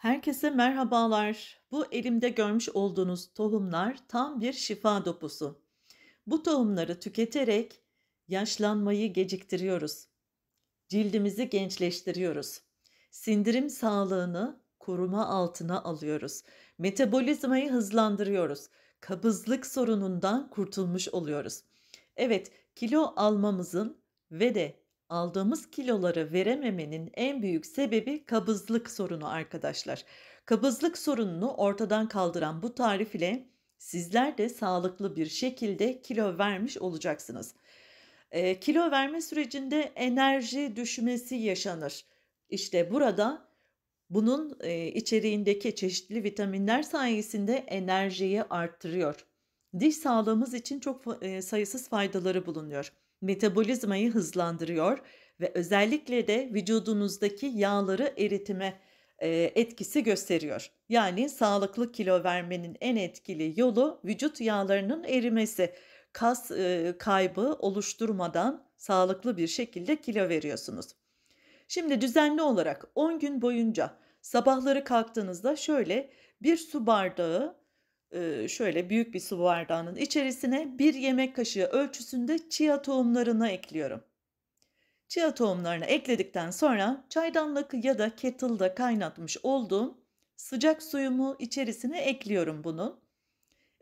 Herkese merhabalar. Bu elimde görmüş olduğunuz tohumlar tam bir şifa dopusu. Bu tohumları tüketerek yaşlanmayı geciktiriyoruz. Cildimizi gençleştiriyoruz. Sindirim sağlığını koruma altına alıyoruz. Metabolizmayı hızlandırıyoruz. Kabızlık sorunundan kurtulmuş oluyoruz. Evet, kilo almamızın ve de aldığımız kiloları verememenin en büyük sebebi kabızlık sorunu arkadaşlar. Kabızlık sorununu ortadan kaldıran bu tarif ile sizler de sağlıklı bir şekilde kilo vermiş olacaksınız. E, kilo verme sürecinde enerji düşmesi yaşanır. İşte burada bunun e, içeriğindeki çeşitli vitaminler sayesinde enerjiyi arttırıyor diş sağlığımız için çok sayısız faydaları bulunuyor. Metabolizmayı hızlandırıyor ve özellikle de vücudunuzdaki yağları eritime etkisi gösteriyor. Yani sağlıklı kilo vermenin en etkili yolu vücut yağlarının erimesi. Kas kaybı oluşturmadan sağlıklı bir şekilde kilo veriyorsunuz. Şimdi düzenli olarak 10 gün boyunca sabahları kalktığınızda şöyle bir su bardağı şöyle büyük bir su bardağının içerisine bir yemek kaşığı ölçüsünde chia tohumlarını ekliyorum. Chia tohumlarını ekledikten sonra çaydanlık ya da kettle'da kaynatmış olduğum sıcak suyumu içerisine ekliyorum bunun.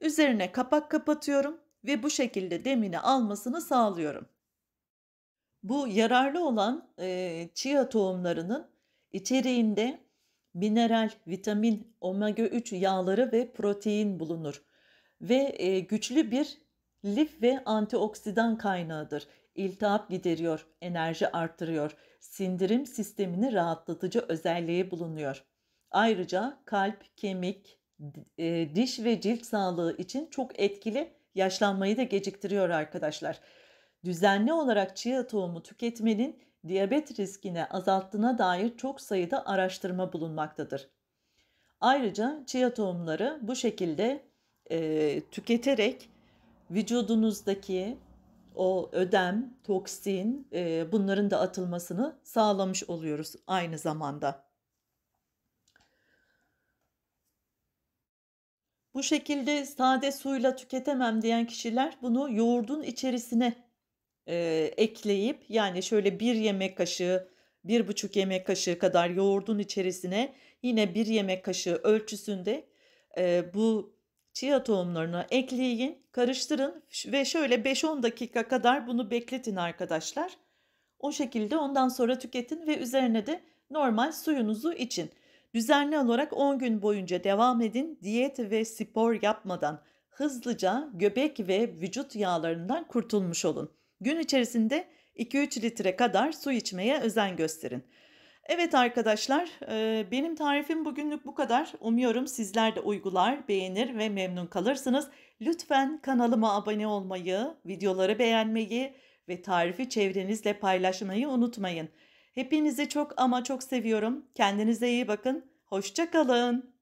Üzerine kapak kapatıyorum ve bu şekilde demini almasını sağlıyorum. Bu yararlı olan e, chia tohumlarının içeriğinde mineral, vitamin, omega 3 yağları ve protein bulunur ve e, güçlü bir lif ve antioksidan kaynağıdır. İltihap gideriyor, enerji arttırıyor, sindirim sistemini rahatlatıcı özelliği bulunuyor. Ayrıca kalp, kemik, e, diş ve cilt sağlığı için çok etkili yaşlanmayı da geciktiriyor arkadaşlar. Düzenli olarak chia tohumu tüketmenin diyabet riskini azalttığına dair çok sayıda araştırma bulunmaktadır. Ayrıca chia tohumları bu şekilde e, tüketerek vücudunuzdaki o ödem, toksin e, bunların da atılmasını sağlamış oluyoruz aynı zamanda. Bu şekilde sade suyla tüketemem diyen kişiler bunu yoğurdun içerisine e, ekleyip yani şöyle bir yemek kaşığı, bir buçuk yemek kaşığı kadar yoğurdun içerisine yine bir yemek kaşığı ölçüsünde e, bu chia tohumlarını ekleyin, karıştırın ve şöyle 5-10 dakika kadar bunu bekletin arkadaşlar. O şekilde ondan sonra tüketin ve üzerine de normal suyunuzu için. Düzenli olarak 10 gün boyunca devam edin. Diyet ve spor yapmadan hızlıca göbek ve vücut yağlarından kurtulmuş olun. Gün içerisinde 2-3 litre kadar su içmeye özen gösterin. Evet arkadaşlar e, benim tarifim bugünlük bu kadar. Umuyorum sizler de uygular, beğenir ve memnun kalırsınız. Lütfen kanalıma abone olmayı, videoları beğenmeyi ve tarifi çevrenizle paylaşmayı unutmayın. Hepinizi çok ama çok seviyorum. Kendinize iyi bakın. Hoşçakalın.